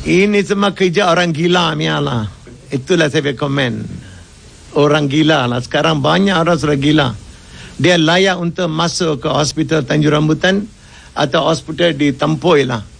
Ini semua kerja orang gila, mialah. Itulah saya punya komen. Orang gila lah. Sekarang banyak orang sudah gila. Dia layak untuk masuk ke hospital Tanjung Rambutan atau hospital di Tempoy lah.